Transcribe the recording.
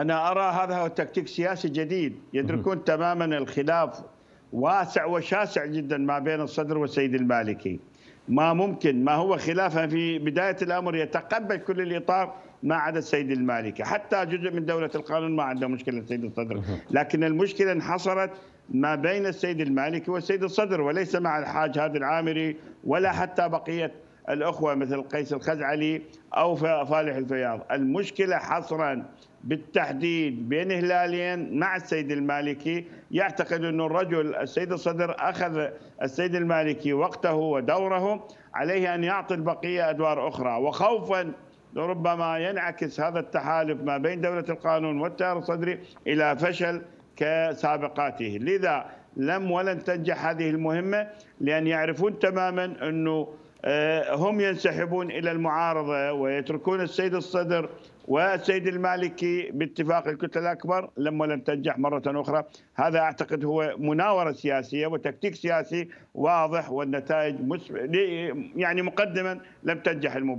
أنا أرى هذا هو تكتيك سياسي جديد يدركون تماما الخلاف واسع وشاسع جدا ما بين الصدر والسيد المالكي ما ممكن ما هو خلافا في بداية الأمر يتقبل كل الإطار ما عدا السيد المالكي حتى جزء من دولة القانون ما عنده مشكلة السيد الصدر لكن المشكلة انحصرت ما بين السيد المالكي والسيد الصدر وليس مع الحاج هادي العامري ولا حتى بقية الأخوة مثل قيس الخزعلي أو صالح الفياض المشكلة حصرا بالتحديد بين هلالين مع السيد المالكي يعتقد أن الرجل السيد الصدر أخذ السيد المالكي وقته ودوره عليه أن يعطي البقية أدوار أخرى وخوفا ربما ينعكس هذا التحالف ما بين دولة القانون والتيار الصدري إلى فشل كسابقاته لذا لم ولن تنجح هذه المهمة لأن يعرفون تماما أنه آه، هم ينسحبون الى المعارضه ويتركون السيد الصدر والسيد المالكي باتفاق الكتله الاكبر لما لم تنجح مره اخرى، هذا اعتقد هو مناوره سياسيه وتكتيك سياسي واضح والنتائج يعني مقدما لم تنجح المبادره.